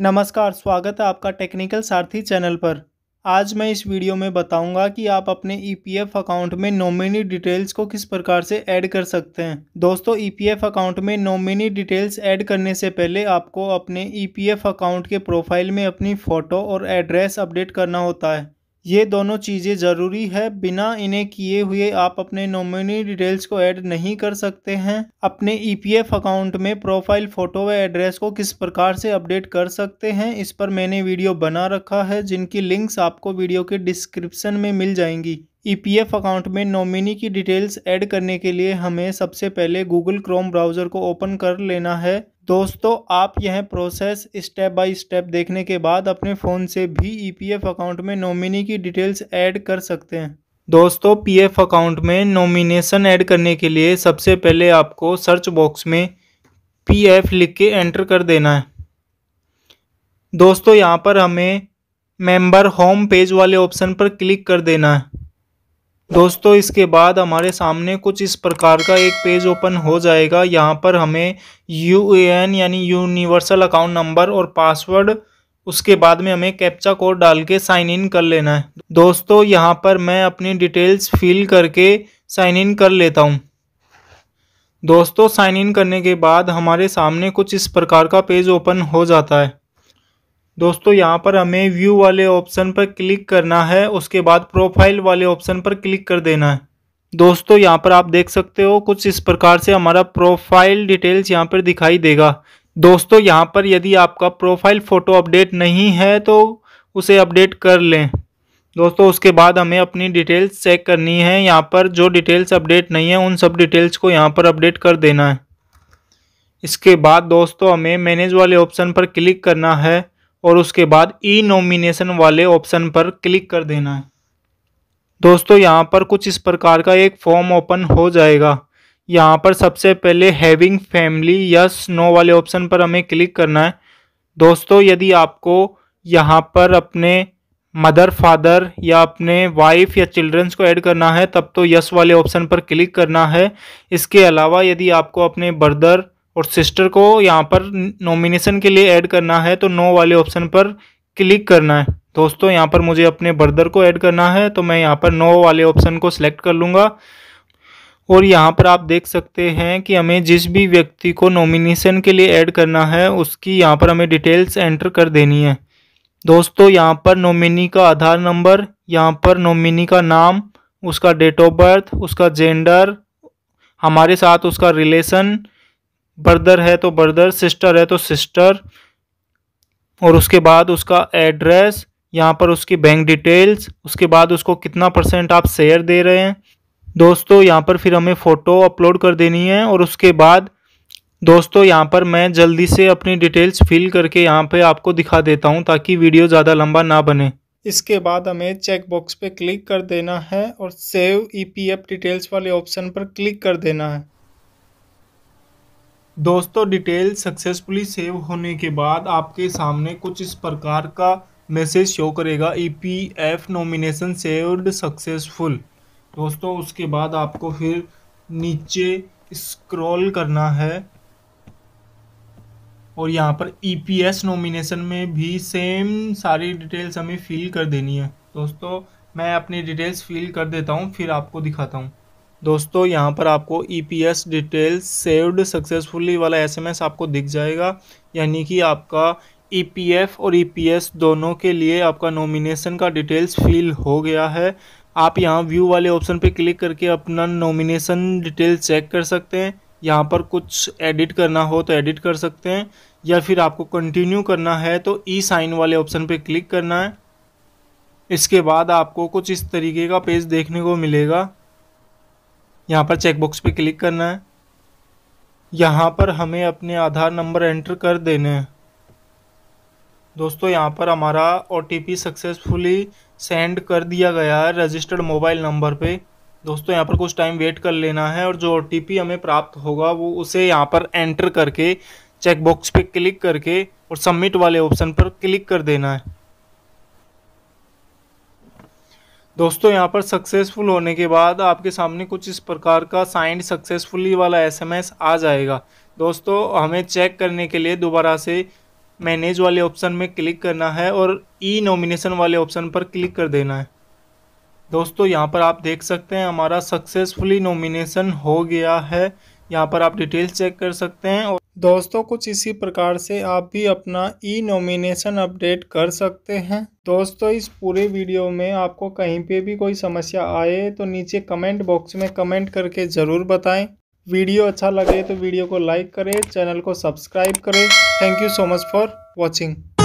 नमस्कार स्वागत है आपका टेक्निकल सारथी चैनल पर आज मैं इस वीडियो में बताऊंगा कि आप अपने ईपीएफ e अकाउंट में नॉमिनी डिटेल्स को किस प्रकार से ऐड कर सकते हैं दोस्तों ईपीएफ e अकाउंट में नॉमिनी डिटेल्स ऐड करने से पहले आपको अपने ईपीएफ e अकाउंट के प्रोफाइल में अपनी फ़ोटो और एड्रेस अपडेट करना होता है ये दोनों चीज़ें ज़रूरी है बिना इन्हें किए हुए आप अपने नॉमिनी डिटेल्स को ऐड नहीं कर सकते हैं अपने ईपीएफ e अकाउंट में प्रोफाइल फ़ोटो व एड्रेस को किस प्रकार से अपडेट कर सकते हैं इस पर मैंने वीडियो बना रखा है जिनकी लिंक्स आपको वीडियो के डिस्क्रिप्शन में मिल जाएंगी ईपीएफ e अकाउंट में नॉमिनी की डिटेल्स ऐड करने के लिए हमें सबसे पहले गूगल क्रोम ब्राउज़र को ओपन कर लेना है दोस्तों आप यह प्रोसेस स्टेप बाय स्टेप देखने के बाद अपने फ़ोन से भी ईपीएफ e अकाउंट में नॉमिनी की डिटेल्स ऐड कर सकते हैं दोस्तों पीएफ अकाउंट में नॉमिनेशन ऐड करने के लिए सबसे पहले आपको सर्च बॉक्स में पीएफ लिख के एंटर कर देना है दोस्तों यहाँ पर हमें मेंबर होम पेज वाले ऑप्शन पर क्लिक कर देना है दोस्तों इसके बाद हमारे सामने कुछ इस प्रकार का एक पेज ओपन हो जाएगा यहाँ पर हमें यू यानी यूनिवर्सल अकाउंट नंबर और पासवर्ड उसके बाद में हमें कैप्चा कोड डाल के साइन इन कर लेना है दोस्तों यहाँ पर मैं अपनी डिटेल्स फिल करके साइन इन कर लेता हूँ दोस्तों साइन इन करने के बाद हमारे सामने कुछ इस प्रकार का पेज ओपन हो जाता है दोस्तों यहाँ पर हमें व्यू वाले ऑप्शन पर क्लिक करना है उसके बाद प्रोफाइल वाले ऑप्शन पर क्लिक कर देना है दोस्तों यहाँ पर आप देख सकते हो कुछ इस प्रकार से हमारा प्रोफाइल डिटेल्स यहाँ पर दिखाई देगा दोस्तों यहाँ पर यदि आपका प्रोफाइल फ़ोटो अपडेट नहीं है तो उसे अपडेट कर लें दोस्तों उसके बाद हमें अपनी डिटेल्स चेक करनी है यहाँ पर जो डिटेल्स अपडेट नहीं है उन सब डिटेल्स को यहाँ पर अपडेट कर देना है इसके बाद दोस्तों हमें मैनेज वाले ऑप्शन पर क्लिक करना है और उसके बाद ई e नॉमिनेशन वाले ऑप्शन पर क्लिक कर देना है दोस्तों यहाँ पर कुछ इस प्रकार का एक फॉर्म ओपन हो जाएगा यहाँ पर सबसे पहले हैविंग फैमिली यस नो वाले ऑप्शन पर हमें क्लिक करना है दोस्तों यदि आपको यहाँ पर अपने मदर फादर या अपने वाइफ या चिल्ड्रंस को ऐड करना है तब तो यस वाले ऑप्शन पर क्लिक करना है इसके अलावा यदि आपको अपने ब्रदर और सिस्टर को यहाँ पर नॉमिनेशन के लिए ऐड करना है तो नो वाले ऑप्शन पर क्लिक करना है दोस्तों यहाँ पर मुझे अपने ब्रदर को ऐड करना है तो मैं यहाँ पर नो वाले ऑप्शन को सिलेक्ट कर लूँगा और यहाँ पर आप देख सकते हैं कि हमें जिस भी व्यक्ति को नॉमिनेशन के लिए ऐड करना है उसकी यहाँ पर हमें डिटेल्स एंटर कर देनी है दोस्तों यहाँ पर नॉमिनी का आधार नंबर यहाँ पर नॉमिनी का नाम उसका डेट ऑफ बर्थ उसका जेंडर हमारे साथ उसका रिलेशन ब्रदर है तो ब्रदर सिस्टर है तो सिस्टर और उसके बाद उसका एड्रेस यहाँ पर उसकी बैंक डिटेल्स उसके बाद उसको कितना परसेंट आप शेयर दे रहे हैं दोस्तों यहाँ पर फिर हमें फ़ोटो अपलोड कर देनी है और उसके बाद दोस्तों यहाँ पर मैं जल्दी से अपनी डिटेल्स फिल करके यहाँ पे आपको दिखा देता हूँ ताकि वीडियो ज़्यादा लंबा ना बने इसके बाद हमें चेक बॉक्स पे क्लिक कर देना है और सेव ईपीएफ डिटेल्स वाले ऑप्शन पर क्लिक कर देना है दोस्तों डिटेल सक्सेसफुली सेव होने के बाद आपके सामने कुछ इस प्रकार का मैसेज शो करेगा E P F nomination saved successful दोस्तों उसके बाद आपको फिर नीचे स्क्रॉल करना है और यहाँ पर ई पी एस नॉमिनेशन में भी सेम सारी डिटेल्स हमें फिल कर देनी है दोस्तों मैं अपनी डिटेल्स फिल कर देता हूँ फिर आपको दिखाता हूँ दोस्तों यहाँ पर आपको E P S detail saved successfully वाला एस एम एस आपको दिख जाएगा यानी कि आपका ई पी एफ और ई पी एस दोनों के लिए आपका नॉमिनेशन का डिटेल्स फिल हो गया है आप यहाँ व्यू वाले ऑप्शन पर क्लिक करके अपना नॉमिनेशन डिटेल चेक कर सकते हैं यहाँ पर कुछ एडिट करना हो तो एडिट कर सकते हैं या फिर आपको कंटिन्यू करना है तो ई साइन वाले ऑप्शन पर क्लिक करना है इसके बाद आपको कुछ इस तरीके का पेज देखने को मिलेगा यहाँ पर चेकबॉक्स पे क्लिक करना है यहाँ पर हमें अपने आधार नंबर एंटर कर देने हैं दोस्तों यहाँ पर हमारा ओ सक्सेसफुली सेंड कर दिया गया है रजिस्टर्ड मोबाइल नंबर पे दोस्तों यहाँ पर कुछ टाइम वेट कर लेना है और जो ओ हमें प्राप्त होगा वो उसे यहाँ पर एंटर करके चेकबॉक्स पे क्लिक करके और सबमिट वाले ऑप्शन पर क्लिक कर देना है दोस्तों यहाँ पर सक्सेसफुल होने के बाद आपके सामने कुछ इस प्रकार का साइंड सक्सेसफुली वाला एसएमएस आ जाएगा दोस्तों हमें चेक करने के लिए दोबारा से मैनेज वाले ऑप्शन में क्लिक करना है और ई e नॉमिनेशन वाले ऑप्शन पर क्लिक कर देना है दोस्तों यहाँ पर आप देख सकते हैं हमारा सक्सेसफुली नॉमिनेशन हो गया है यहाँ पर आप डिटेल्स चेक कर सकते हैं और दोस्तों कुछ इसी प्रकार से आप भी अपना ई नॉमिनेशन अपडेट कर सकते हैं दोस्तों इस पूरे वीडियो में आपको कहीं पे भी कोई समस्या आए तो नीचे कमेंट बॉक्स में कमेंट करके ज़रूर बताएं वीडियो अच्छा लगे तो वीडियो को लाइक करें चैनल को सब्सक्राइब करें thank you so much for watching